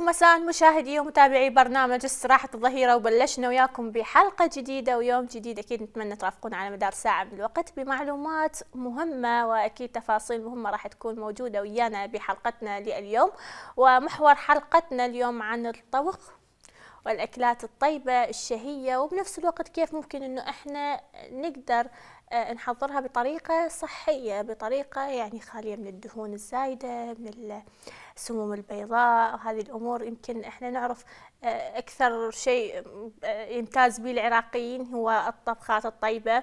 عليكم مساء مشاهدي ومتابعي برنامج استراحة الظهيرة وبلشنا وياكم بحلقة جديدة ويوم جديد أكيد نتمنى ترافقونا على مدار ساعة من الوقت بمعلومات مهمة وأكيد تفاصيل مهمة راح تكون موجودة ويانا بحلقتنا لليوم ومحور حلقتنا اليوم عن الطبخ والأكلات الطيبة الشهية وبنفس الوقت كيف ممكن أنه إحنا نقدر آه، نحضرها بطريقة صحية بطريقة يعني خالية من الدهون الزايدة من السموم البيضاء وهذه الأمور يمكن إحنا نعرف آه، أكثر شيء آه، يمتاز به العراقيين هو الطبخات الطيبة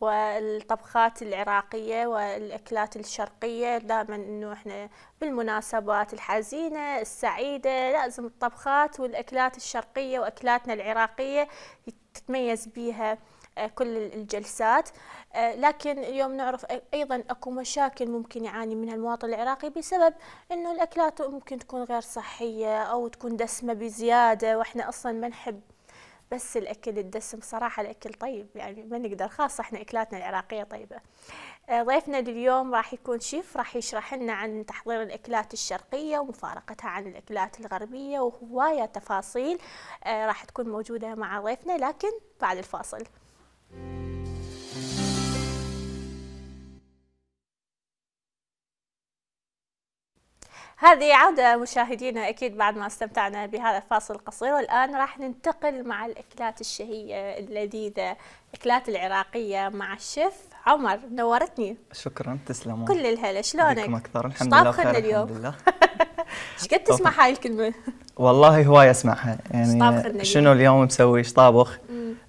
والطبخات العراقية والأكلات الشرقية دائما أنه إحنا بالمناسبات الحزينة السعيدة لازم الطبخات والأكلات الشرقية وأكلاتنا العراقية تتميز بيها آه، كل الجلسات آه، لكن اليوم نعرف ايضا اكو مشاكل ممكن يعاني منها المواطن العراقي بسبب انه الاكلات ممكن تكون غير صحيه او تكون دسمه بزياده واحنا اصلا ما نحب بس الاكل الدسم صراحه الاكل طيب يعني ما نقدر خاصه احنا اكلاتنا العراقيه طيبه آه، ضيفنا لليوم راح يكون شيف راح يشرح لنا عن تحضير الاكلات الشرقيه ومفارقتها عن الاكلات الغربيه وهوايه تفاصيل راح تكون موجوده مع ضيفنا لكن بعد الفاصل هذه عودة مشاهدينا أكيد بعد ما استمتعنا بهذا الفاصل القصير والآن راح ننتقل مع الأكلات الشهية اللذيذة الأكلات العراقية مع الشيف عمر نورتني شكرا تسلمون كل الهلا شلونك؟ أكثر الحمد لله بخير اليوم الحمد لله ايش قد تسمع هاي الكلمة؟ والله هواي اسمعها يعني شنو اليوم مسوي ايش طابخ؟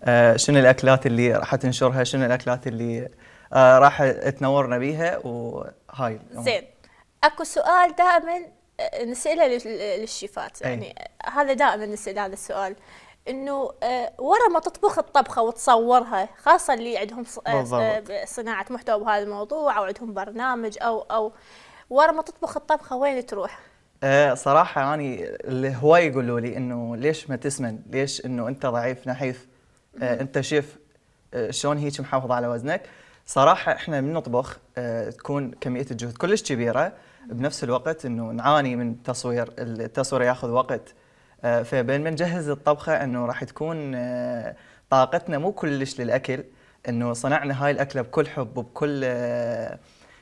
آه شنو الاكلات اللي راح تنشرها شنو الاكلات اللي آه راح تنورنا بيها وهاي زين اكو سؤال دائما آه، نساله للشيفات يعني هذا دائما نسال هذا السؤال انه آه، ورا ما تطبخ الطبخه وتصورها خاصه اللي عندهم آه، صناعه محتوى بهذا الموضوع او عندهم برنامج او او ورا ما تطبخ الطبخه وين تروح؟ أه صراحه اني اللي هواي يقولوا لي انه ليش ما تسمن؟ ليش انه انت ضعيف نحيف؟ آه، انت شيف آه، شلون هيك محافظ على وزنك صراحه احنا من نطبخ آه، تكون كميه الجهد كلش كبيره بنفس الوقت انه نعاني من تصوير التصوير ياخذ وقت فبين ما نجهز الطبخه انه راح تكون طاقتنا مو كلش للاكل انه صنعنا هاي الاكله بكل حب وبكل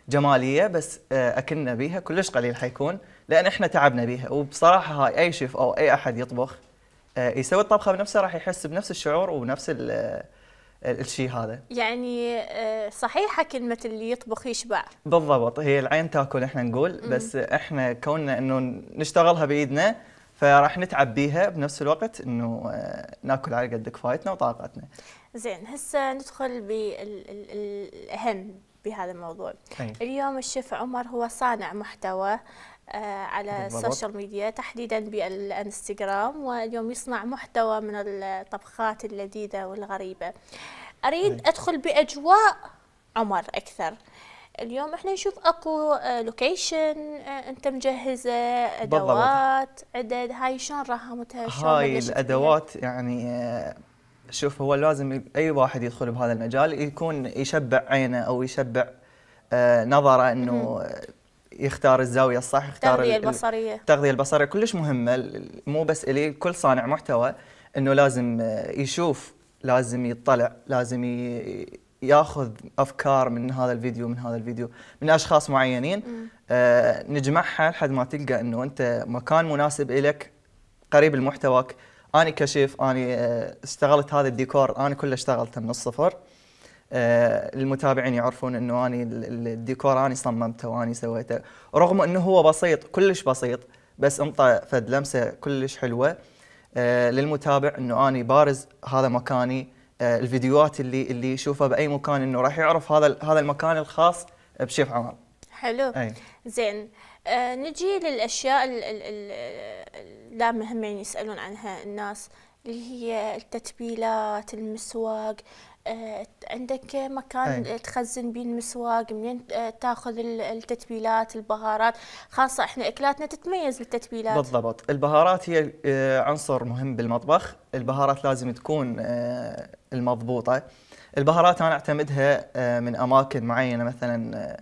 جماليه بس اكلنا بيها كلش قليل حيكون لان احنا تعبنا بيها وبصراحه هاي اي شيف او اي احد يطبخ آه، يسوي الطبخه بنفسه راح يحس بنفس الشعور وبنفس الشيء هذا يعني آه، صحيحه كلمه اللي يطبخ يشبع بالضبط هي العين تاكل احنا نقول بس احنا كوننا انه نشتغلها بايدنا فراح نتعب بيها بنفس الوقت انه آه، ناكل على قد كفايتنا وطاقتنا. زين هسه ندخل بالاهم بهذا الموضوع. أي. اليوم الشيف عمر هو صانع محتوى آه، على السوشيال ميديا تحديدا بالانستغرام واليوم يصنع محتوى من الطبخات اللذيذه والغريبه اريد ادخل باجواء عمر اكثر اليوم احنا نشوف اكو لوكيشن آه، آه، انت مجهزه ادوات عدد هاي شلون راهمتها شلون هاي الادوات يعني شوف هو لازم اي واحد يدخل بهذا المجال يكون يشبع عينه او يشبع نظره انه يختار الزاويه الصح يختار التغذيه البصريه التغذيه البصريه كلش مهمه مو بس الي كل صانع محتوى انه لازم آه، يشوف لازم يطلع لازم ياخذ افكار من هذا الفيديو من هذا الفيديو من اشخاص معينين آه نجمعها لحد ما تلقى انه انت مكان مناسب لك قريب لمحتواك انا كشيف انا آه، اشتغلت هذا الديكور انا كله اشتغلته من الصفر آه، المتابعين يعرفون انه اني الديكور اني صممته واني سويته رغم انه هو بسيط كلش بسيط بس انطى فد لمسه كلش حلوه آه، للمتابع انه اني بارز هذا مكاني آه، الفيديوهات اللي اللي يشوفها باي مكان انه راح يعرف هذا هذا المكان الخاص بشيف عمر حلو أي. زين آه نجي للاشياء لا مهمين يسالون عنها الناس اللي هي التتبيلات المسواق آه، عندك مكان أي. تخزن بين المسواق منين آه، تاخذ التتبيلات البهارات خاصه احنا اكلاتنا تتميز بالتتبيلات بالضبط البهارات هي آه، عنصر مهم بالمطبخ البهارات لازم تكون المضبوطه البهارات انا اعتمدها من اماكن معينه مثلا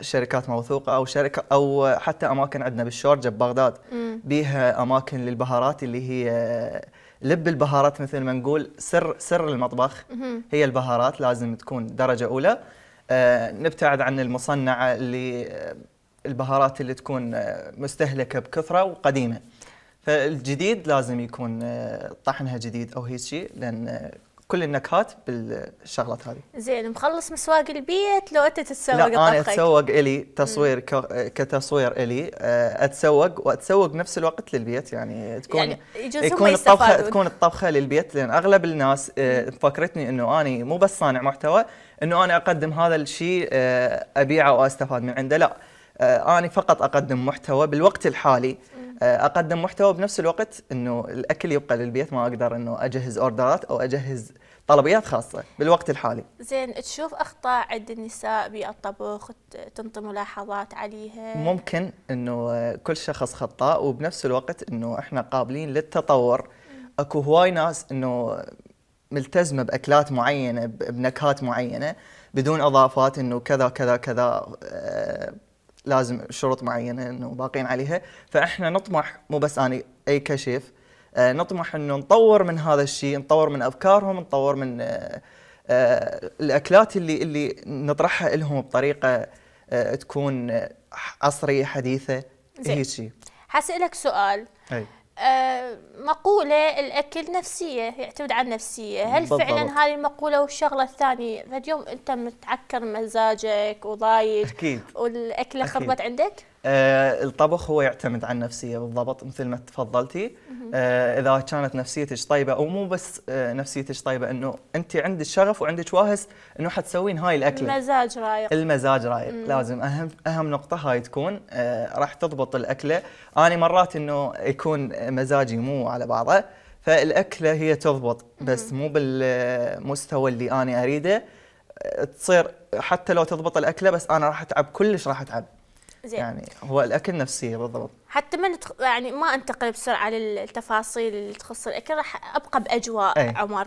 شركات موثوقه او شركه او حتى اماكن عندنا بالشورجه ببغداد بيها اماكن للبهارات اللي هي لب البهارات مثل ما نقول سر سر المطبخ هي البهارات لازم تكون درجه اولى آه نبتعد عن المصنعه اللي آه، البهارات اللي تكون آه، مستهلكه بكثره وقديمه فالجديد لازم يكون آه، طحنها جديد او هيك شيء لان كل النكهات بالشغلات هذه زين مخلص مسواق البيت لو انت تتسوق لا انا اتسوق الي تصوير كتصوير الي آه، اتسوق واتسوق بنفس الوقت للبيت يعني تكون يعني يكون الطبخه تكون الطبخه للبيت لان اغلب الناس آه، فكرتني انه اني مو بس صانع محتوى انه انا اقدم هذا الشيء آه، ابيعه واستفاد من عنده لا اني فقط اقدم محتوى بالوقت الحالي آه، اقدم محتوى بنفس الوقت انه الاكل يبقى للبيت ما اقدر انه اجهز اوردرات او اجهز طلبيات خاصه بالوقت الحالي. زين تشوف اخطاء عند النساء بالطبخ تنطي ملاحظات عليها؟ ممكن انه كل شخص خطاء وبنفس الوقت انه احنا قابلين للتطور اكو هواي ناس انه ملتزمه باكلات معينه بنكهات معينه بدون اضافات انه كذا كذا كذا آه، لازم شروط معينه انه باقين عليها فاحنا نطمح مو بس انا اي كشيف آه، نطمح انه نطور من هذا الشيء نطور من افكارهم نطور من آه، آه، الاكلات اللي اللي نطرحها لهم بطريقه تكون عصريه حديثه هيك شيء حسألك سؤال أي. آه، مقولة الأكل نفسية يعتمد على النفسية هل بالضبط. فعلا هذه المقولة والشغلة الثانية فاليوم أنت متعكر مزاجك وضايق أكيد والأكلة خربت عندك آه الطبخ هو يعتمد على النفسيه بالضبط مثل ما تفضلتي آه اذا كانت نفسيتك طيبه او مو بس آه نفسيتك طيبه انه انت عندك شغف وعندك واهس انه حتسوين هاي الاكله المزاج رايق المزاج رايق لازم اهم اهم نقطه هاي تكون آه راح تضبط الاكله انا مرات انه يكون مزاجي مو على بعضه فالاكله هي تضبط بس مو بالمستوى اللي انا اريده تصير حتى لو تضبط الاكله بس انا راح اتعب كلش راح اتعب زين يعني هو الاكل نفسيه بالضبط حتى ما نتخ... يعني ما انتقل بسرعه للتفاصيل اللي تخص الاكل راح ابقى باجواء أي. عمر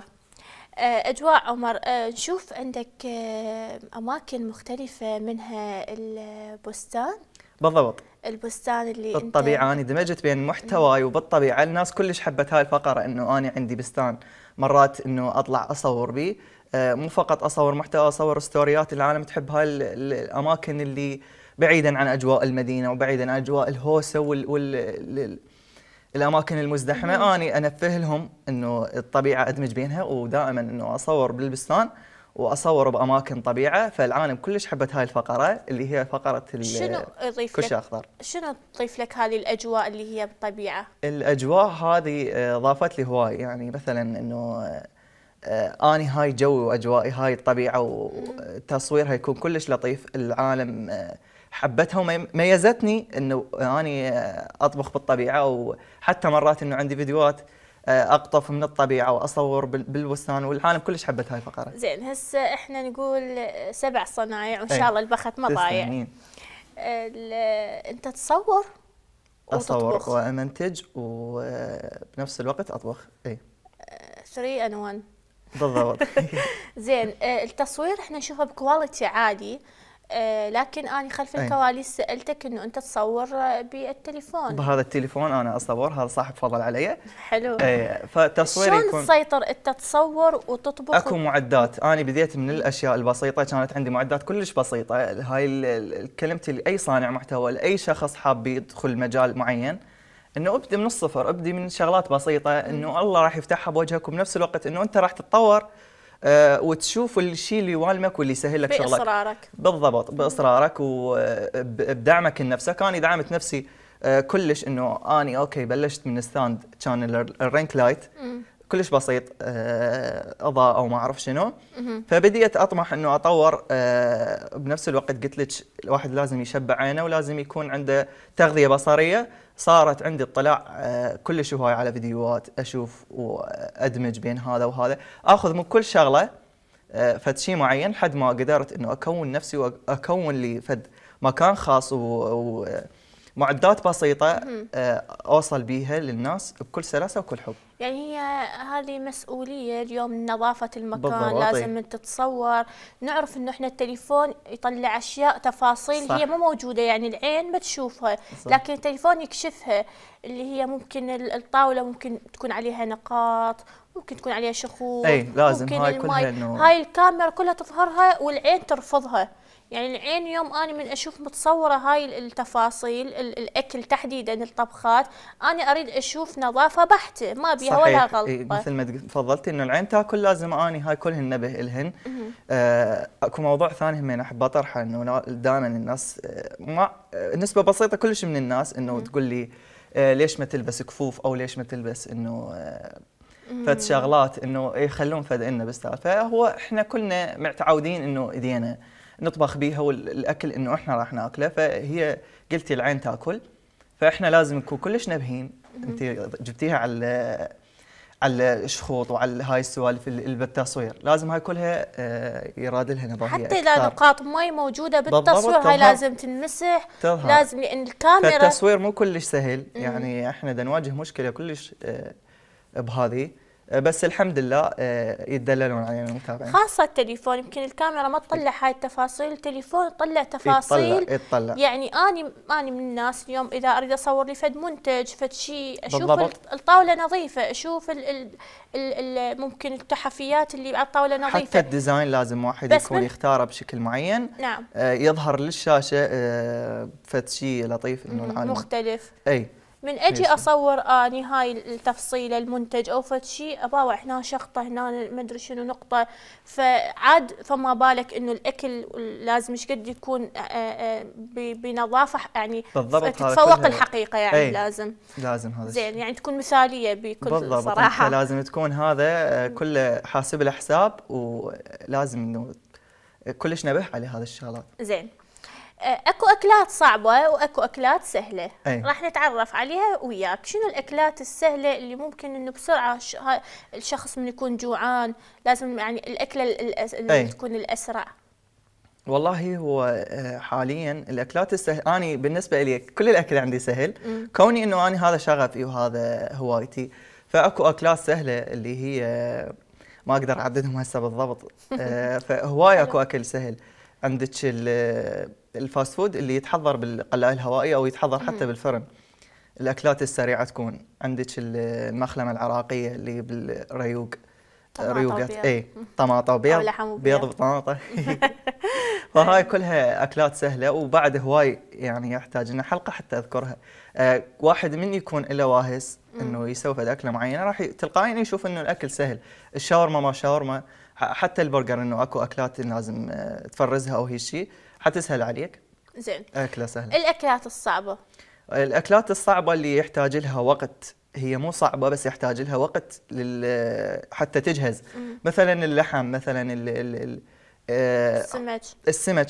آه، اجواء عمر آه، نشوف عندك آه، اماكن مختلفه منها البستان بالضبط البستان اللي بالطبيعه انت... انا دمجت بين محتواي وبالطبيعه الناس كلش حبت هاي الفقره انه انا عندي بستان مرات انه اطلع اصور بيه مو فقط اصور محتوى اصور ستوريات العالم تحب هاي الاماكن اللي بعيدا عن اجواء المدينه وبعيدا عن اجواء الهوسه وال, وال... الاماكن المزدحمه اني انفه لهم انه الطبيعه ادمج بينها ودائما انه اصور بالبستان واصور باماكن طبيعه فالعالم كلش حبت هاي الفقره اللي هي فقره شنو اضيف لك شنو تضيف لك هذه الاجواء اللي هي بالطبيعه الاجواء هذه آه، ضافت لي هواي يعني مثلا انه آه، اني هاي جوي واجوائي هاي الطبيعه وتصويرها يكون كلش لطيف العالم آه، حبتها وميزتني انه اني اطبخ بالطبيعه وحتى مرات انه عندي فيديوهات آه، اقطف من الطبيعه واصور بالبستان والعالم كلش حبت هاي الفقره. زين هسه احنا نقول سبع صنايع وان إيه، شاء الله البخت ما ضايع. إيه. انت تصور اصور وامنتج وبنفس الوقت اطبخ اي 3 ان 1 بالضبط زين آه، التصوير احنا نشوفه بكواليتي عالي آه، لكن انا خلف الكواليس سالتك انه انت تصور بالتليفون بهذا التليفون انا اصور هذا صاحب فضل علي حلو اي آه، فتصوير شلون تسيطر انت تصور وتطبخ اكو معدات انا بديت من الاشياء البسيطه كانت عندي معدات كلش بسيطه هاي كلمتي لاي صانع محتوى لاي شخص حاب يدخل مجال معين انه ابدي من الصفر ابدي من شغلات بسيطه انه الله راح يفتحها بوجهك وبنفس الوقت انه انت راح تتطور آه، وتشوف الشيء اللي يوالمك واللي يسهل لك شغلك باصرارك بالضبط باصرارك وبدعمك لنفسك انا دعمت نفسي آه، كلش انه اني اوكي بلشت من ستاند كان الرينك لايت كلش بسيط آه، اضاءه او ما اعرف شنو فبديت اطمح انه اطور آه، بنفس الوقت قلت لك الواحد لازم يشبع عينه ولازم يكون عنده تغذيه بصريه صارت عندي اطلاع آه، كلش هواي على فيديوهات اشوف وادمج بين هذا وهذا اخذ من كل شغله فد شيء معين حد ما قدرت انه اكون نفسي واكون لي فد مكان خاص ومعدات بسيطه اوصل بيها للناس بكل سلاسه وكل حب يعني هي هذه مسؤوليه اليوم نظافه المكان بالضبط. لازم انت تتصور نعرف انه احنا التليفون يطلع اشياء تفاصيل صح. هي مو موجوده يعني العين ما تشوفها صح. لكن التليفون يكشفها اللي هي ممكن الطاوله ممكن تكون عليها نقاط ممكن تكون عليها شخوط اي لازم هاي كلها هاي الكاميرا كلها تظهرها والعين ترفضها يعني العين يوم أنا من أشوف متصورة هاي التفاصيل الأكل تحديدا الطبخات أنا أريد أشوف نظافة بحتة ما بيها ولا غلطة مثل ما تفضلتي إنه العين تاكل لازم أني هاي كلهن نبه إلهن آه أكو موضوع ثاني من أحب أطرحه إنه دائما الناس آه، ما آه، نسبة بسيطة كلش من الناس إنه تقول لي آه، ليش ما تلبس كفوف أو ليش ما تلبس إنه فد شغلات انه يخلون إيه، فد انه بالسالفه هو احنا كلنا متعودين انه ايدينا نطبخ بيها والاكل انه احنا راح ناكله فهي قلتي العين تاكل فاحنا لازم نكون كلش نبهين انت جبتيها على على الشخوط وعلى هاي السوالف بالتصوير لازم هاي كلها آه، يراد لها نظافه حتى اذا نقاط مي موجوده بالتصوير هاي لازم تنمسح تظهر. لازم لان الكاميرا التصوير مو كلش سهل يعني احنا دا نواجه مشكله كلش آه، بهذه آه، بس الحمد لله آه، يتدللون علينا المتابعين خاصه التليفون يمكن الكاميرا ما تطلع هاي التفاصيل التليفون يطلع تفاصيل يطلع يطلع يعني اني اني من الناس اليوم اذا اريد اصور لي فد منتج فد شيء اشوف بالضبط. الطاوله نظيفه اشوف الـ الـ الـ الـ ممكن التحفيات اللي على الطاوله نظيفه حتى الديزاين لازم واحد يكون يختاره بشكل معين نعم آه، يظهر للشاشه فد شيء لطيف انه العالم مختلف اي من اجي يسا. اصور اني آه، هاي التفصيله المنتج او فد شيء اباوع هنا شخطه هنا ما ادري شنو نقطه فعاد فما بالك انه الاكل لازم ايش قد يكون آه، آه، بنظافه يعني بالضبط تتفوق إيه، الحقيقه يعني أي. لازم لازم هذا زين يعني تكون مثاليه بكل بالضبط صراحه لازم تكون هذا كله حاسب الحساب ولازم انه كلش نبه على هذه الشغلات زين آه، اكو اكلات صعبه واكو اكلات سهله أي. راح نتعرف عليها وياك شنو الاكلات السهله اللي ممكن انه بسرعه الشخص من يكون جوعان لازم يعني الاكله اللي تكون الاسرع والله هو آه، حاليا الاكلات السهل انا بالنسبه لي كل الاكل عندي سهل م. كوني انه انا هذا شغفي وهذا هوايتي فاكو اكلات سهله اللي هي آه، ما اقدر اعددهم هسه بالضبط فهواي اكو اكل سهل عندك الفاست فود اللي يتحضر بالقلايه الهوائيه او يتحضر حتى بالفرن الاكلات السريعه تكون عندك المخلمه العراقيه اللي بالريوق ريوقات اي طماطه وبيض بيض وطماطه فهاي كلها اكلات سهله وبعد هواي يعني يحتاج لنا حلقه حتى اذكرها أه واحد من يكون له واهس انه يسوي اكله معينه راح تلقائيا يشوف انه الاكل سهل الشاورما ما شاورما حتى البرجر انه اكو اكلات لازم آه، تفرزها او هي شيء حتسهل عليك زين اكله سهله الاكلات الصعبه الاكلات الصعبه اللي يحتاج لها وقت هي مو صعبه بس يحتاج لها وقت لل... حتى تجهز مم. مثلا اللحم مثلا ال... ال... ال... آه، السمك السمك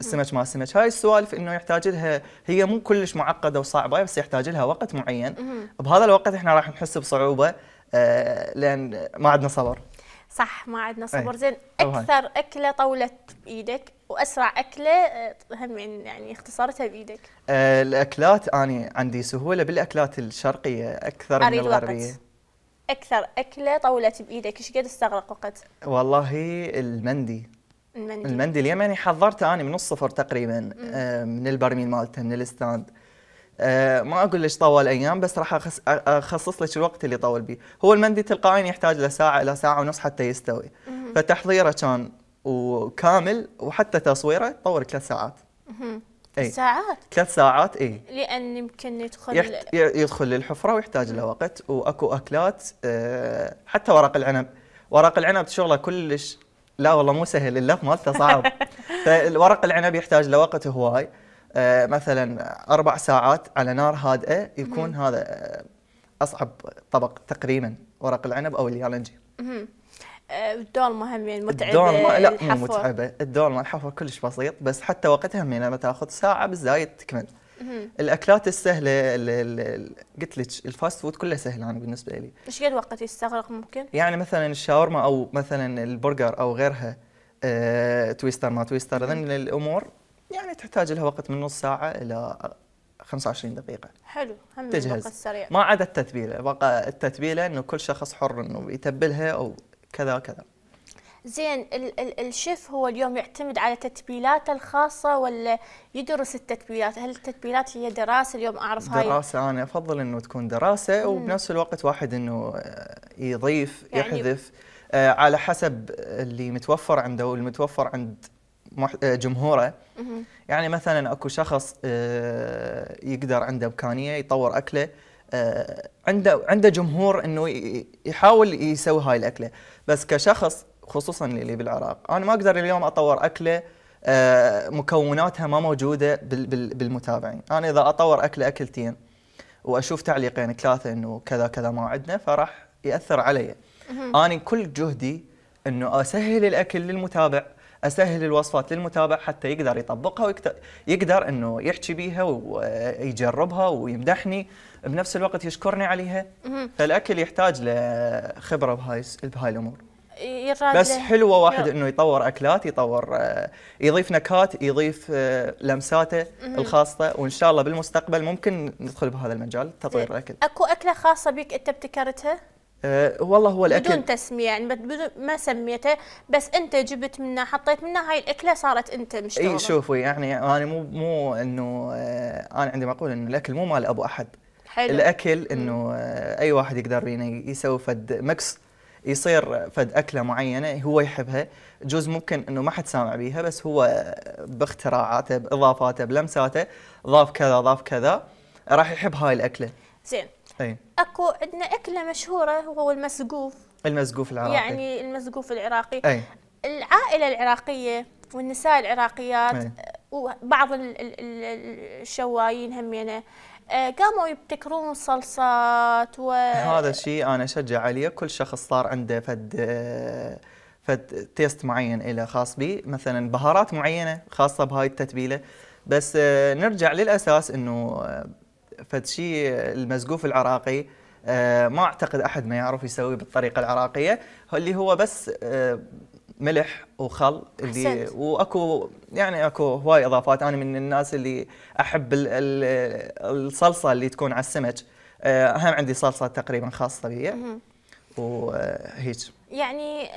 السمك ما السمك هاي السوالف انه يحتاج لها هي مو كلش معقده وصعبه بس يحتاج لها وقت معين مم. بهذا الوقت احنا راح نحس بصعوبه آه، لان ما عندنا صبر صح ما عندنا صبر إيه. زين اكثر اكله طولت بايدك واسرع اكله آه، هم يعني اختصرتها بايدك أه الاكلات انا عندي سهوله بالاكلات الشرقيه اكثر من الغربيه وقت. اكثر اكله طولت بايدك ايش قد استغرق وقت والله المندي المندي المندي اليمني حضرته انا من الصفر تقريبا آه من البرميل مالته من الستاند آه، ما اقول ليش طول ايام بس راح اخصص لك الوقت اللي طول بيه هو المندي تلقائيا يحتاج لساعه الى ساعه ونص حتى يستوي فتحضيره كان وكامل وحتى تصويره طول ثلاث ساعات اي ساعات ثلاث ساعات اي لان يمكن يدخل يحت... يدخل للحفره ويحتاج له وقت واكو اكلات آه، حتى ورق العنب ورق العنب شغله كلش لا والله مو سهل اللف مالته صعب فورق العنب يحتاج لوقت هواي آه، مثلا اربع ساعات على نار هادئه يكون مم. هذا آه، اصعب طبق تقريبا ورق العنب او اها الدولمه هم يعني متعبه الدولمه لا مو متعبه الدولمه الحفر كلش بسيط بس حتى وقتها من يعني لما تاخذ ساعه بالزايد تكمل. مم. الاكلات السهله قلت لك الفاست فود كله سهل انا بالنسبه لي. ايش قد وقت يستغرق ممكن؟ يعني مثلا الشاورما او مثلا البرجر او غيرها أه تويستر ما تويستر هذن الامور يعني تحتاج لها وقت من نص ساعه الى 25 دقيقة حلو هم تجهز السريع ما عدا التتبيلة بقى التتبيلة انه كل شخص حر انه يتبلها او كذا كذا زين ال ال الشيف هو اليوم يعتمد على تتبيلاته الخاصة ولا يدرس التتبيلات؟ هل التتبيلات هي دراسة اليوم أعرف هاي؟ دراسة أنا أفضل إنه تكون دراسة وبنفس الوقت واحد إنه آه، يضيف يعني يحذف آه، على حسب اللي متوفر عنده والمتوفر عند آه، جمهوره يعني مثلا اكو شخص آه، يقدر عنده امكانيه يطور اكله آه، عنده عنده جمهور انه يحاول يسوي هاي الاكله بس كشخص خصوصا اللي بالعراق انا ما اقدر اليوم اطور اكله مكوناتها ما موجوده بالمتابعين انا اذا اطور اكله اكلتين واشوف تعليقين ثلاثه انه كذا كذا ما عندنا فراح ياثر علي انا كل جهدي انه اسهل الاكل للمتابع اسهل الوصفات للمتابع حتى يقدر يطبقها ويقدر انه يحكي بيها ويجربها ويمدحني بنفس الوقت يشكرني عليها فالاكل يحتاج لخبره بهاي بهاي الامور بس حلوه واحد انه يطور اكلات يطور آه، يضيف نكهات يضيف آه، لمساته الخاصه وان شاء الله بالمستقبل ممكن ندخل بهذا المجال تطوير الاكل اكو اكله خاصه بك انت ابتكرتها أه والله هو الاكل بدون تسميه يعني بدون ما سميته بس انت جبت منه حطيت منه هاي الاكله صارت انت مش اي شوفي يعني انا مو مو انه آه، انا عندي مقوله انه الاكل مو مال ابو احد حلو. الاكل انه آه، اي واحد يقدر يسوي فد مكس يصير فد اكله معينه هو يحبها جوز ممكن انه ما حد سامع بيها بس هو باختراعاته باضافاته بلمساته ضاف كذا ضاف كذا راح يحب هاي الاكله زين أي. اكو عندنا اكله مشهوره وهو المسقوف المسقوف العراقي يعني المسقوف العراقي أي. العائله العراقيه والنساء العراقيات أي. وبعض الشوايين همينه يعني، آه، قاموا يبتكرون صلصات و هذا الشيء انا اشجع عليه كل شخص صار عنده فد فد تيست معين له خاص بي مثلا بهارات معينه خاصه بهاي التتبيله بس آه، نرجع للاساس انه فتشي المسقوف العراقي آه، ما اعتقد احد ما يعرف يسويه بالطريقه العراقيه اللي هو بس آه، ملح وخل اللي واكو يعني اكو هواي اضافات انا من الناس اللي احب الصلصه اللي تكون على السمك آه، هم عندي صلصه تقريبا خاصه بي وهيك يعني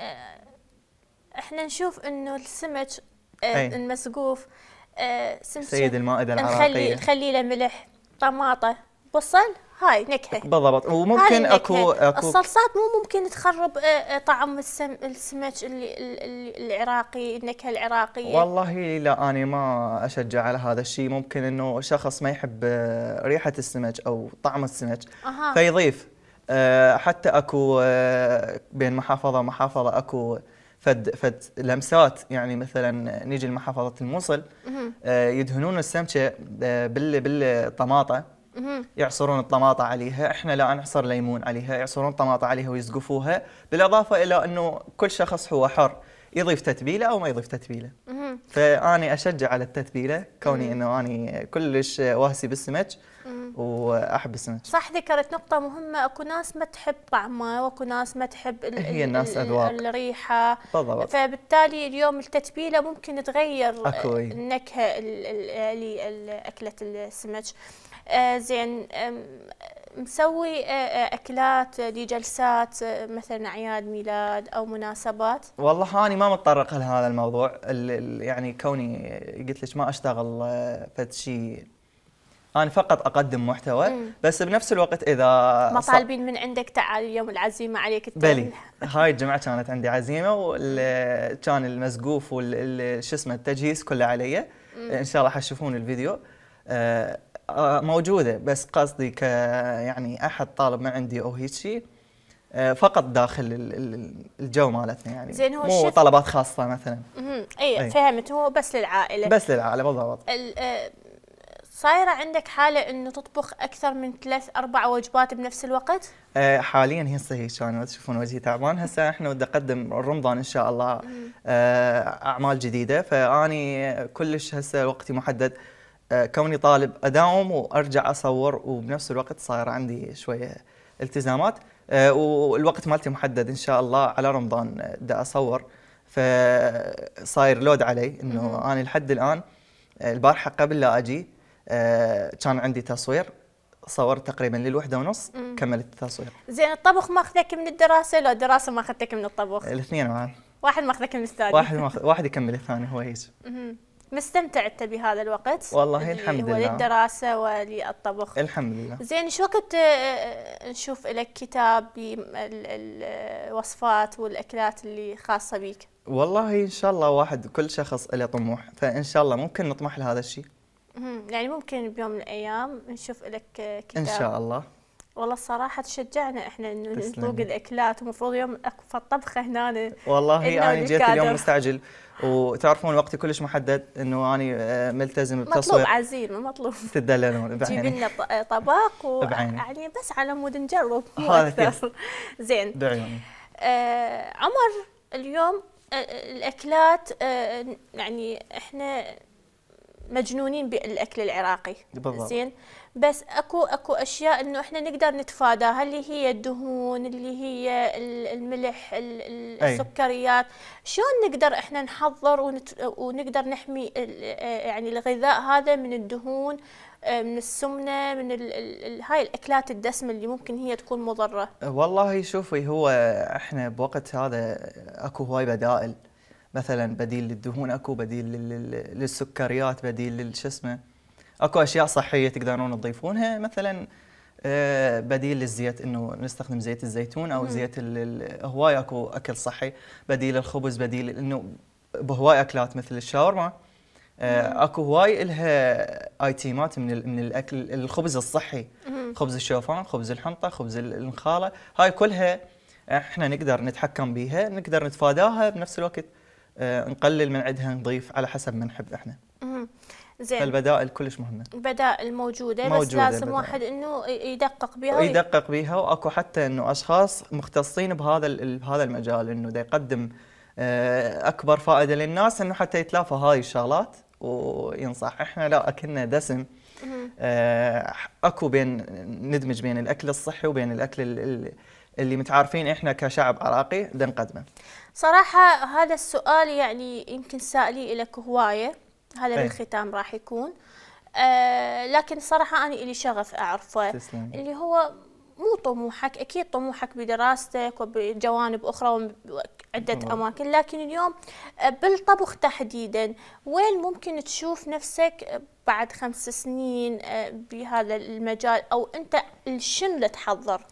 احنا نشوف انه السمك المسقوف سمسم سيد المائده العراقيه نخلي نخلي له ملح طماطه بصل هاي نكهه بالضبط وممكن اكو اكو الصلصات مو ممكن تخرب آه، آه، طعم السم السمك اللي العراقي النكهه العراقيه والله لا انا ما اشجع على هذا الشيء ممكن انه شخص ما يحب آه، ريحه السمك او طعم السمك أه. فيضيف حتى اكو بين محافظه ومحافظه اكو فد فد لمسات يعني مثلا نيجي لمحافظه الموصل آه، يدهنون السمكه آه، بال بالطماطه يعصرون الطماطه عليها احنا لا نعصر ليمون عليها يعصرون الطماطه عليها ويسقفوها بالاضافه الى انه كل شخص هو حر يضيف تتبيله او ما يضيف تتبيله فاني اشجع على التتبيله كوني انه اني كلش واهسي بالسمك واحب السمك صح ذكرت نقطه مهمه اكو ناس ما تحب طعمه واكو ناس ما تحب هي الناس اذواق الريحه بالضبط فبالتالي اليوم التتبيله ممكن تغير أكوي. النكهه لاكله السمك آه، زين مسوي آه، آه، اكلات لجلسات مثلا اعياد ميلاد او مناسبات؟ والله هاني ما متطرق لهذا الموضوع يعني كوني قلت لك ما اشتغل فد شيء انا فقط اقدم محتوى مم. بس بنفس الوقت اذا ما طالبين من عندك تعال اليوم العزيمه عليك التالي. بلي هاي الجمعه كانت عندي عزيمه وكان المسقوف وش اسمه التجهيز كله علي مم. ان شاء الله حتشوفون الفيديو آه آه، موجوده بس قصدي ك يعني احد طالب ما عندي او هيك شيء آه، فقط داخل الجو مالتنا يعني زين هو مو طلبات خاصه مثلا اي, أي. إيه. فهمت هو بس للعائله بس للعائله بالضبط آه، صايره عندك حاله انه تطبخ اكثر من ثلاث اربع وجبات بنفس الوقت؟ حاليا هي صحيح كان تشوفون وجهي تعبان هسه احنا ودي اقدم رمضان ان شاء الله اعمال جديده فاني كلش هسه وقتي محدد آه، كوني طالب اداوم وارجع اصور وبنفس الوقت صاير عندي شويه التزامات آه، والوقت مالتي محدد ان شاء الله على رمضان آه، دا اصور فصاير لود علي انه انا لحد الان البارحه قبل لا اجي كان عندي تصوير صورت تقريبا للوحده ونص كملت التصوير زين الطبخ ماخذك من الدراسه لو الدراسه ماخذتك من الطبخ الاثنين معا واحد ماخذك من الثاني واحد ماخذ واحد يكمل الثاني هو هيك مستمتع انت بهذا الوقت والله الحمد لله وللدراسه وللطبخ الحمد لله زين شو وقت آه، آه، نشوف لك كتاب بالوصفات والأكلات اللي خاصة بك والله إن شاء الله واحد كل شخص له طموح فإن شاء الله ممكن نطمح لهذا الشيء يعني ممكن بيوم من الأيام نشوف لك آه، كتاب إن شاء الله والله الصراحة تشجعنا احنا انه نذوق الاكلات ومفروض يوم فالطبخة الطبخة هنا والله انا جيت اليوم مستعجل وتعرفون وقتي كلش محدد انه اني آه، ملتزم بالتصوير مطلوب عزيز مطلوب تدللون بعيني تجيب لنا آه، طبق و... يعني بس على مود نجرب اكثر زين بعيوني آه عمر اليوم آه، الاكلات آه يعني احنا مجنونين بالاكل العراقي بالضبط زين بس اكو اكو اشياء انه احنا نقدر نتفاداها اللي هي الدهون اللي هي الملح السكريات شلون نقدر احنا نحضر ونت... ونقدر نحمي يعني الغذاء هذا من الدهون آه، من السمنه من ال ال هاي الاكلات الدسمه اللي ممكن هي تكون مضره والله شوفي هو احنا بوقت هذا اكو هواي بدائل مثلا بديل للدهون اكو بديل للسكريات بديل للشسمة اسمه اكو اشياء صحيه تقدرون تضيفونها مثلا آه، بديل للزيت انه نستخدم زيت الزيتون او زيت هواي اكو اكل صحي بديل الخبز بديل انه بهواي اكلات مثل الشاورما آه، اكو هواي الها ايتيمات من من الاكل الخبز الصحي خبز الشوفان خبز الحنطه خبز النخاله هاي كلها احنا نقدر نتحكم بيها نقدر نتفاداها بنفس الوقت آه، نقلل من عندها نضيف على حسب ما نحب احنا زين فالبدائل كلش مهمه البدائل موجوده, موجودة بس لازم واحد انه يدقق بها يدقق بها واكو حتى انه اشخاص مختصين بهذا بهذا المجال انه يقدم آه، اكبر فائده للناس انه حتى يتلافى هاي الشغلات وينصح احنا لا اكلنا دسم آه، اكو بين ندمج بين الاكل الصحي وبين الاكل اللي متعارفين احنا كشعب عراقي نقدمه صراحه هذا السؤال يعني يمكن سالي لك هوايه هذا أي. بالختام راح يكون آه لكن صراحه انا لي شغف اعرفه تسلم. اللي هو مو طموحك اكيد طموحك بدراستك وبجوانب اخرى وعده اماكن لكن اليوم آه، بالطبخ تحديدا وين ممكن تشوف نفسك بعد خمس سنين آه، بهذا المجال او انت شنو تحضر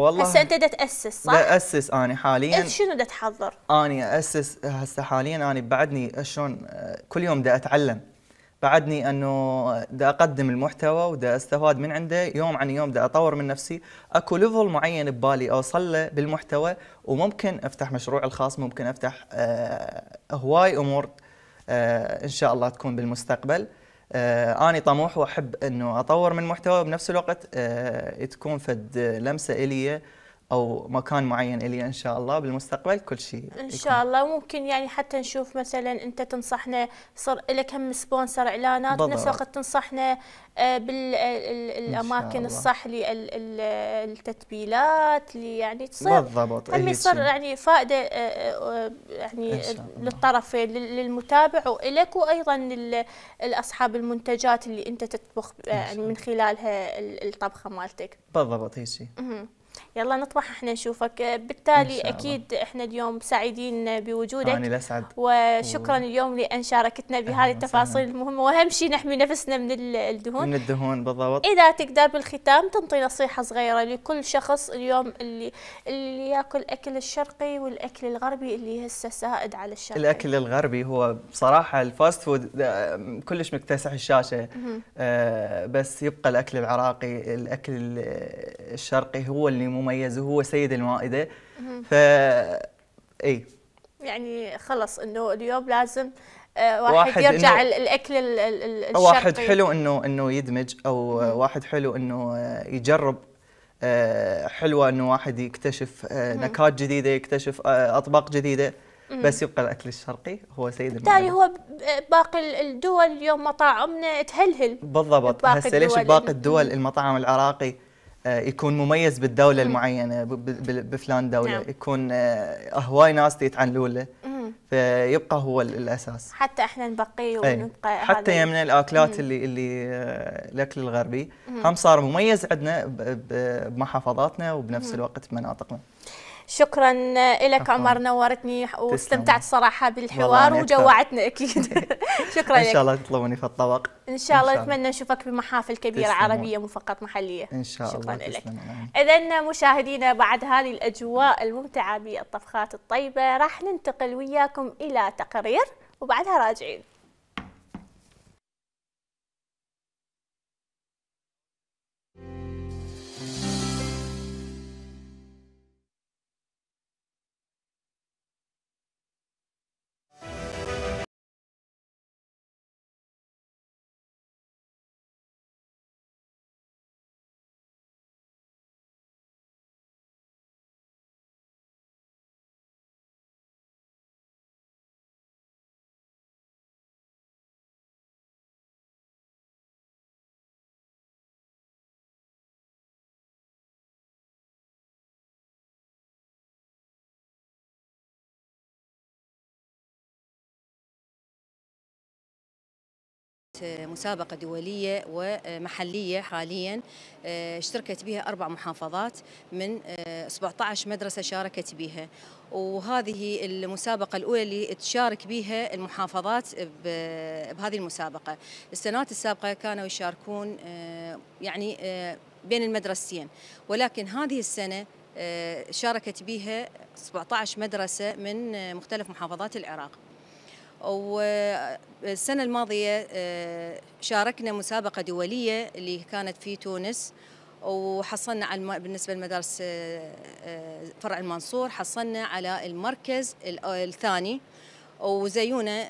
والله هسه انت تاسس صح؟ دا اسس اني حاليا شنو دا تحضر؟ اني اسس هسه حاليا اني بعدني شلون كل يوم دا اتعلم بعدني انه دا اقدم المحتوى ودا استفاد من عنده يوم عن يوم دا اطور من نفسي اكو ليفل معين ببالي اوصل له بالمحتوى وممكن افتح مشروع الخاص ممكن افتح آه، هواي امور آه، ان شاء الله تكون بالمستقبل آه اني طموح واحب انه اطور من محتوى بنفس الوقت آه تكون فد لمسه الي او مكان معين لي ان شاء الله بالمستقبل كل شيء ان شاء يكون. الله ممكن يعني حتى نشوف مثلا انت تنصحنا صار لك هم سبونسر اعلانات بنفس الوقت تنصحنا آه، بالاماكن الصح للتتبيلات يعني تصير بالضبط هم يصير يعني فائده آه، آه، يعني للطرفين للمتابع والك وايضا لاصحاب المنتجات اللي انت تطبخ يعني من خلالها الطبخه مالتك بالضبط هيك يلا نطمح احنا نشوفك بالتالي اكيد احنا اليوم سعيدين بوجودك انا الاسعد وشكرا و... اليوم لان شاركتنا بهذه التفاصيل المهمه واهم شيء نحمي نفسنا من الدهون من الدهون بالضبط اذا تقدر بالختام تنطي نصيحه صغيره لكل شخص اليوم اللي اللي ياكل اكل الشرقي والاكل الغربي اللي هسه سائد على الشرقي الاكل الغربي هو بصراحه الفاست فود آه، كلش مكتسح الشاشه آه بس يبقى الاكل العراقي الاكل الشرقي هو اللي اللي مميز وهو سيد المائده ف اي يعني خلص انه اليوم لازم آه، واحد, واحد يرجع الاكل الشرقي واحد حلو انه انه يدمج او واحد حلو انه آه، يجرب آه، حلوه انه واحد يكتشف نكهات جديده يكتشف اطباق جديده بس يبقى الاكل الشرقي هو سيد بالتالي هو باقي الدول اليوم مطاعمنا تهلهل بالضبط هسه ليش باقي الدول المطاعم العراقي آه، يكون مميز بالدوله المعينه بفلان دوله نعم. يكون آه، هواي ناس يتعنلوا له فيبقى هو الاساس حتى احنا نبقيه إيه. ونبقى حتى يمنا الاكلات مم. اللي اللي آه، الاكل الغربي مم. هم صار مميز عندنا بمحافظاتنا وبنفس مم. الوقت بمناطقنا شكرا لك عمر نورتني واستمتعت صراحه بالحوار وجوعتنا اكيد شكرا لك ان شاء الله تطلبوني في الطبق ان شاء الله نتمنى نشوفك بمحافل كبيره تسلمون. عربيه مو فقط محليه ان شاء شكرا الله لك اذا مشاهدينا بعد هذه الاجواء الممتعه بالطبخات الطيبه راح ننتقل وياكم الى تقرير وبعدها راجعين مسابقة دولية ومحلية حاليا آه، اشتركت بها أربع محافظات من 17 آه، مدرسة شاركت بها وهذه المسابقة الأولى اللي تشارك بها المحافظات بهذه المسابقة السنوات السابقة كانوا يشاركون آه، يعني بين المدرستين ولكن هذه السنة شاركت بها 17 مدرسة من مختلف محافظات العراق والسنة الماضية آه، شاركنا مسابقة دولية اللي كانت في تونس وحصلنا على بالنسبة لمدارس آه، آه، فرع المنصور حصلنا على المركز الثاني وزيونا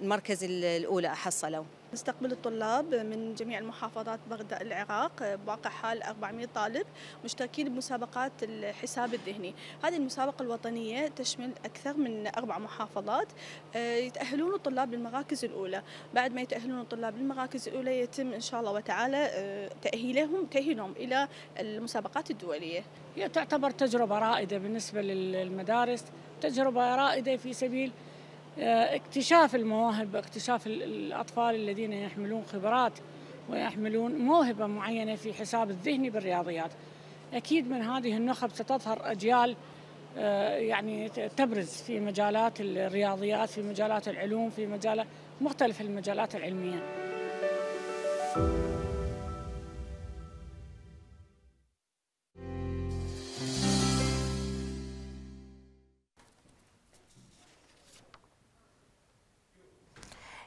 المركز الأولى حصلوا نستقبل الطلاب من جميع المحافظات بغداد العراق بواقع حال 400 طالب مشتركين بمسابقات الحساب الذهني هذه المسابقة الوطنية تشمل أكثر من أربع محافظات آه، يتأهلون الطلاب للمراكز الأولى بعد ما يتأهلون الطلاب للمراكز الأولى يتم إن شاء الله وتعالى آه، تأهيلهم تأهيلهم إلى المسابقات الدولية هي تعتبر تجربة رائدة بالنسبة للمدارس تجربة رائدة في سبيل اكتشاف المواهب اكتشاف الأطفال الذين يحملون خبرات ويحملون موهبة معينة في حساب الذهني بالرياضيات أكيد من هذه النخب ستظهر أجيال آه، يعني تبرز في مجالات الرياضيات في مجالات العلوم في مجال مختلف المجالات العلميه.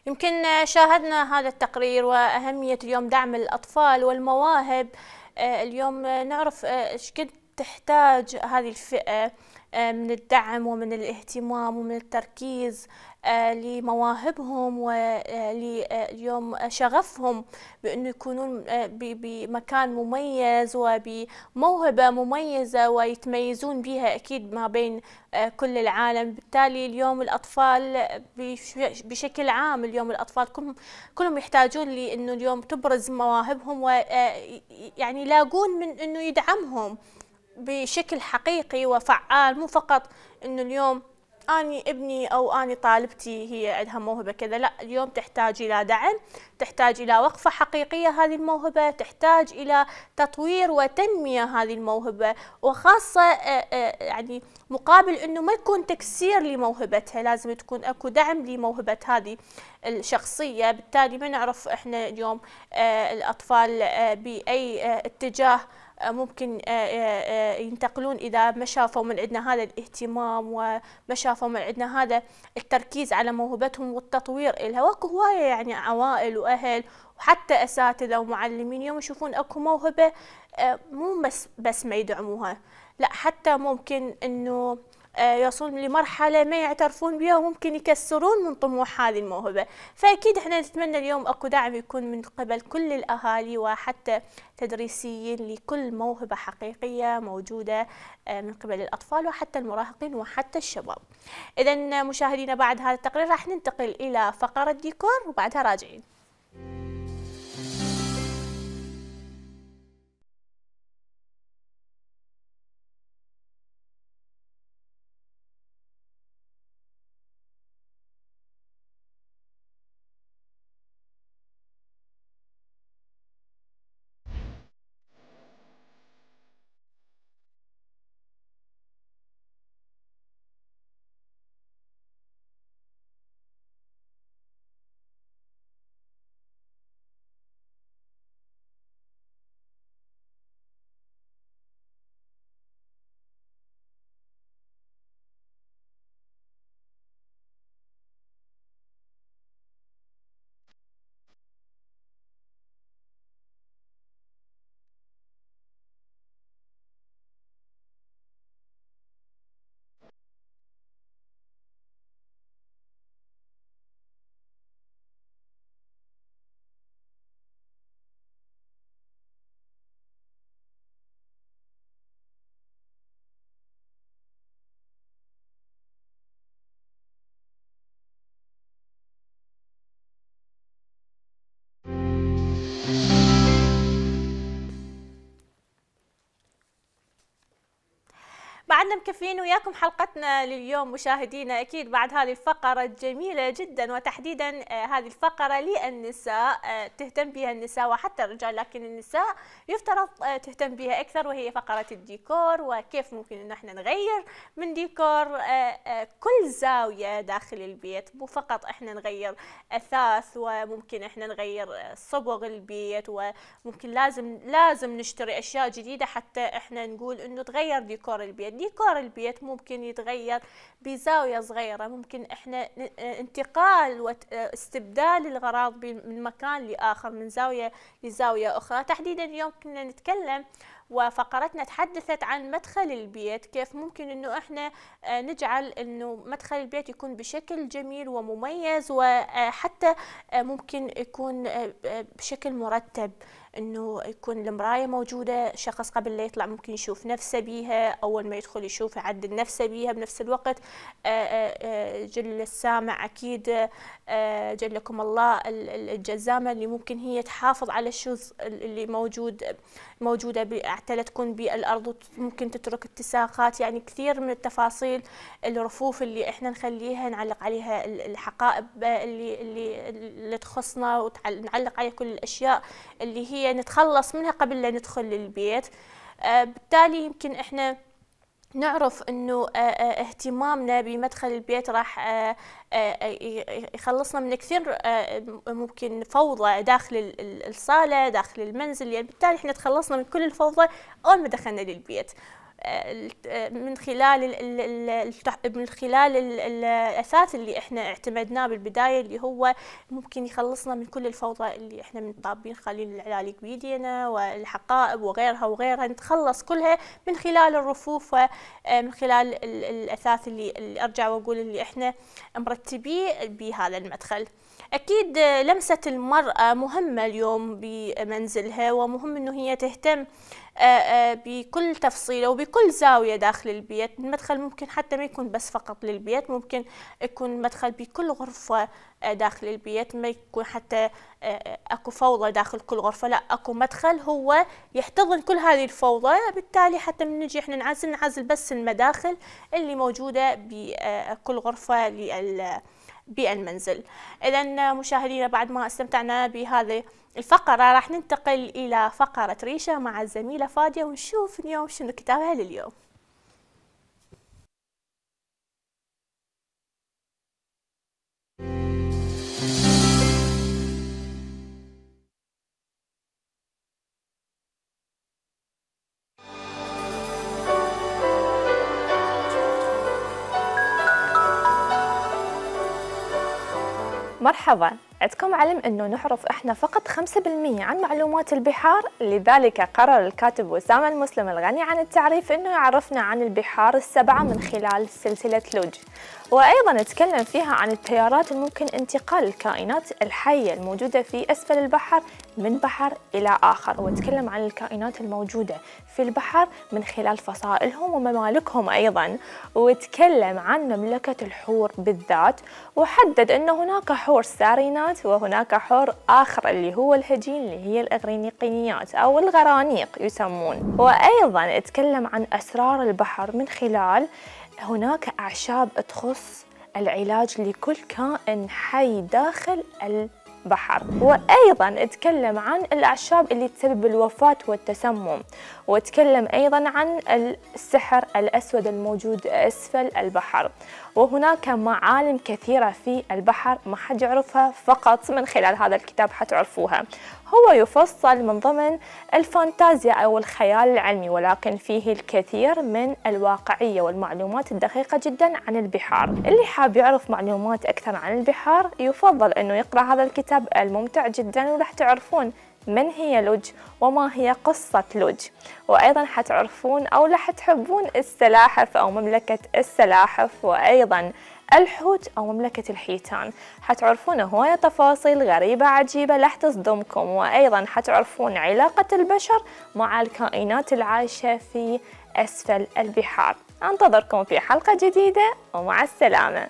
يمكن شاهدنا هذا التقرير وأهمية اليوم دعم الأطفال والمواهب آه، اليوم نعرف آه، ايش قد تحتاج هذه الفئة آه، من الدعم ومن الاهتمام ومن التركيز آه، لمواهبهم وليوم آه، شغفهم بأنه يكونون آه، بمكان مميز وبموهبة مميزة ويتميزون بها أكيد ما بين كل العالم بالتالي اليوم الأطفال بشكل عام اليوم الأطفال كلهم, كلهم يحتاجون لأنه اليوم تبرز مواهبهم ويعني يلاقون من أنه يدعمهم بشكل حقيقي وفعال مو فقط أنه اليوم اني ابني او اني طالبتي هي عندها موهبه كذا لا اليوم تحتاج الى دعم تحتاج الى وقفه حقيقيه هذه الموهبه تحتاج الى تطوير وتنميه هذه الموهبه وخاصه آه، آه، يعني مقابل انه ما يكون تكسير لموهبتها لازم تكون اكو دعم لموهبه هذه الشخصيه بالتالي ما نعرف احنا اليوم آه، الاطفال باي اتجاه ممكن آه، آه، آه، ينتقلون إذا ما شافوا من عندنا هذا الاهتمام وما شافوا من عندنا هذا التركيز على موهبتهم والتطوير لها واكو هواية يعني عوائل وأهل وحتى أساتذة ومعلمين يوم يشوفون أكو موهبة مو بس بس ما يدعموها لا حتى ممكن إنه آه، يصلون لمرحلة ما يعترفون بها وممكن يكسرون من طموح هذه الموهبة فأكيد احنا نتمنى اليوم أكو دعم يكون من قبل كل الأهالي وحتى تدريسيين لكل موهبة حقيقية موجودة آه، من قبل الأطفال وحتى المراهقين وحتى الشباب إذا مشاهدينا بعد هذا التقرير راح ننتقل إلى فقرة ديكور وبعدها راجعين مكفيين وياكم حلقتنا لليوم مشاهدينا اكيد بعد هذه الفقره الجميله جدا وتحديدا آه، هذه الفقره للنساء آه، تهتم بها النساء وحتى الرجال لكن النساء يفترض آه، تهتم بها اكثر وهي فقره الديكور وكيف ممكن ان احنا نغير من ديكور كل زاويه داخل البيت مو فقط احنا نغير اثاث وممكن احنا نغير صبغ البيت وممكن لازم لازم نشتري اشياء جديده حتى احنا نقول انه تغير ديكور البيت ديكور إطار البيت ممكن يتغير بزاوية صغيرة ممكن إحنا آه، انتقال واستبدال آه، الغراض من مكان لآخر من زاوية لزاوية أخرى تحديدا اليوم كنا نتكلم وفقرتنا تحدثت عن مدخل البيت كيف ممكن انه احنا آه، نجعل انه مدخل البيت يكون بشكل جميل ومميز وحتى ممكن يكون بشكل مرتب انه يكون المرايه موجوده شخص قبل لا يطلع ممكن يشوف نفسه بيها اول ما يدخل يشوف يعدل نفسه بيها بنفس الوقت آه، آه، آه، جل السامع اكيد جلكم الله الجزامه اللي ممكن هي تحافظ على الشوز اللي موجود موجوده حتى لا تكون بالارض ممكن تترك اتساقات يعني كثير من التفاصيل الرفوف اللي احنا نخليها نعلق عليها الحقائب اللي اللي, اللي تخصنا ونعلق عليها كل الاشياء اللي هي يعني نتخلص منها قبل لا ندخل للبيت آه، بالتالي يمكن احنا نعرف انه آه، آه، اهتمامنا بمدخل البيت راح يخلصنا من كثير ممكن فوضى داخل الصاله داخل المنزل يعني بالتالي احنا تخلصنا من كل الفوضى اول ما دخلنا للبيت من خلال من خلال الاساس اللي احنا اعتمدناه بالبدايه اللي هو ممكن يخلصنا من كل الفوضى اللي احنا مطابين خلينا العلاج بايدينا والحقائب وغيرها وغيرها نتخلص كلها من خلال الرفوف ومن آه، خلال الاساس اللي ارجع واقول اللي احنا مرتبيه بهذا المدخل. أكيد لمسة المرأة مهمة اليوم بمنزلها ومهم أنه هي تهتم آه، آه، بكل تفصيلة وبكل زاوية داخل البيت المدخل ممكن حتى ما يكون بس فقط للبيت ممكن يكون مدخل بكل غرفة آه، داخل البيت ما يكون حتى أكو فوضى داخل كل غرفة لا أكو مدخل هو يحتضن كل هذه الفوضى بالتالي حتى من نجي إحنا نعزل نعزل بس المداخل اللي موجودة بكل غرفة لل بالمنزل إذا مشاهدينا بعد ما استمتعنا بهذه الفقرة راح ننتقل إلى فقرة ريشة مع الزميلة فادية ونشوف اليوم شنو كتابها لليوم مرحبا عندكم علم أنه نعرف إحنا فقط 5% عن معلومات البحار لذلك قرر الكاتب وسام المسلم الغني عن التعريف أنه يعرفنا عن البحار السبعة من خلال سلسلة لوج وأيضا تكلم فيها عن التيارات الممكن انتقال الكائنات الحية الموجودة في أسفل البحر من بحر إلى آخر وتكلم عن الكائنات الموجودة في البحر من خلال فصائلهم وممالكهم أيضا وتكلم عن مملكة الحور بالذات وحدد أن هناك حور سارينا الغرانيقيات وهناك حور آخر اللي هو الهجين اللي هي الأغرينيقينيات أو الغرانيق يسمون وأيضا اتكلم عن أسرار البحر من خلال هناك أعشاب تخص العلاج لكل كائن حي داخل البحر وأيضا اتكلم عن الأعشاب اللي تسبب الوفاة والتسمم واتكلم أيضا عن السحر الأسود الموجود أسفل البحر وهناك معالم كثيرة في البحر ما حد يعرفها فقط من خلال هذا الكتاب حتعرفوها هو يفصل من ضمن الفانتازيا أو الخيال العلمي ولكن فيه الكثير من الواقعية والمعلومات الدقيقة جدا عن البحار اللي حاب يعرف معلومات أكثر عن البحار يفضل أنه يقرأ هذا الكتاب الممتع جدا وراح تعرفون من هي لوج وما هي قصة لوج وأيضا حتعرفون أو لا حتحبون السلاحف أو مملكة السلاحف وأيضا الحوت أو مملكة الحيتان حتعرفون هواية تفاصيل غريبة عجيبة راح تصدمكم وأيضا حتعرفون علاقة البشر مع الكائنات العايشة في أسفل البحار أنتظركم في حلقة جديدة ومع السلامة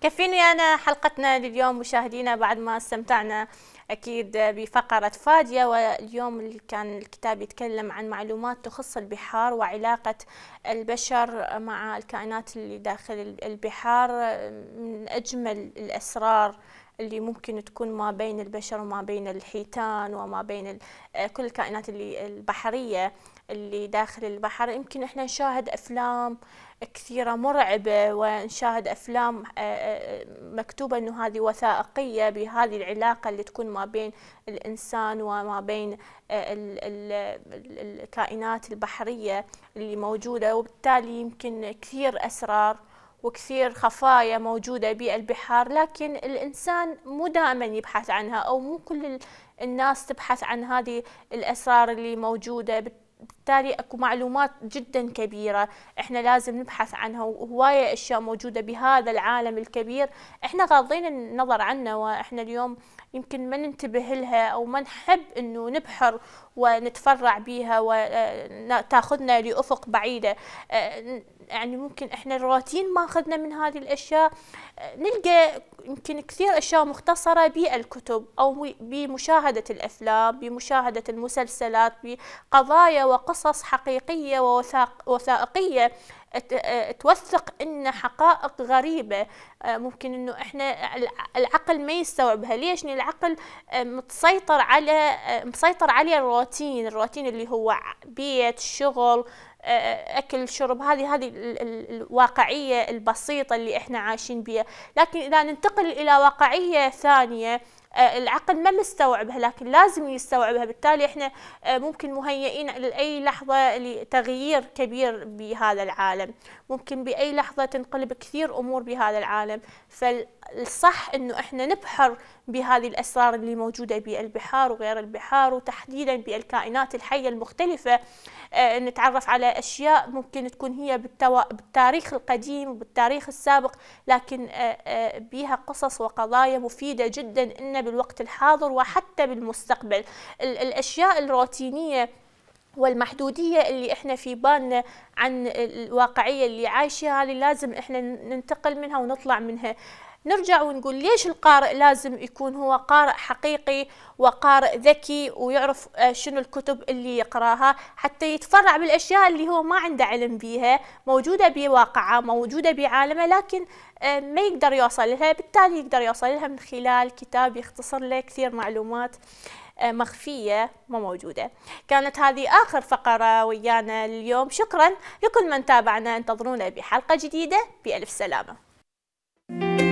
كفيني أنا حلقتنا لليوم مشاهدينا بعد ما استمتعنا أكيد بفقرة فادية واليوم اللي كان الكتاب يتكلم عن معلومات تخص البحار وعلاقة البشر مع الكائنات اللي داخل البحار من أجمل الأسرار اللي ممكن تكون ما بين البشر وما بين الحيتان وما بين كل الكائنات اللي البحرية اللي داخل البحر يمكن احنا نشاهد افلام كثيرة مرعبة ونشاهد افلام آه، آه، مكتوبة انه هذه وثائقية بهذه العلاقة اللي تكون ما بين الانسان وما بين آه، الكائنات البحرية اللي موجودة وبالتالي يمكن كثير اسرار وكثير خفايا موجودة بالبحار لكن الإنسان مو دائما يبحث عنها أو مو كل الناس تبحث عن هذه الأسرار اللي موجودة فبالتالي اكو معلومات جدا كبيره احنا لازم نبحث عنها وهوايه اشياء موجوده بهذا العالم الكبير احنا غاضين النظر عنه واحنا اليوم يمكن ما ننتبه لها او ما نحب انه نبحر ونتفرع بيها وتاخذنا آه، لافق بعيده آه، يعني ممكن احنا الروتين ما اخذنا من هذه الاشياء آه، نلقى يمكن كثير اشياء مختصره بالكتب او بمشاهده الافلام بمشاهده المسلسلات بقضايا وقصص قصص حقيقية ووثائقية توثق ان حقائق غريبه آه، ممكن انه احنا العقل ما يستوعبها ليش العقل آه، متسيطر على آه، مسيطر على الروتين الروتين اللي هو بيت شغل اكل شرب هذه هذه الواقعيه البسيطه اللي احنا عايشين بها لكن اذا ننتقل الى واقعيه ثانيه آه، العقل ما مستوعبها لكن لازم يستوعبها بالتالي احنا آه، ممكن مهيئين لاي لحظه لتغيير كبير بهذا العالم ممكن بأي لحظة تنقلب كثير أمور بهذا العالم فالصح أنه إحنا نبحر بهذه الأسرار اللي موجودة بالبحار وغير البحار وتحديدا بالكائنات الحية المختلفة آه، نتعرف على أشياء ممكن تكون هي بالتاريخ القديم وبالتاريخ السابق لكن آه، آه، بها قصص وقضايا مفيدة جدا إن بالوقت الحاضر وحتى بالمستقبل الأشياء الروتينية والمحدودية اللي احنا في بالنا عن الواقعية اللي عايشها اللي لازم احنا ننتقل منها ونطلع منها نرجع ونقول ليش القارئ لازم يكون هو قارئ حقيقي وقارئ ذكي ويعرف آه، شنو الكتب اللي يقراها حتى يتفرع بالاشياء اللي هو ما عنده علم بيها موجوده بواقعه موجوده بعالمه لكن آه، ما يقدر يوصل لها بالتالي يقدر يوصل لها من خلال كتاب يختصر له كثير معلومات آه، مخفية ما موجودة كانت هذه آخر فقرة ويانا اليوم شكرا لكل من تابعنا انتظرونا بحلقة جديدة بألف سلامة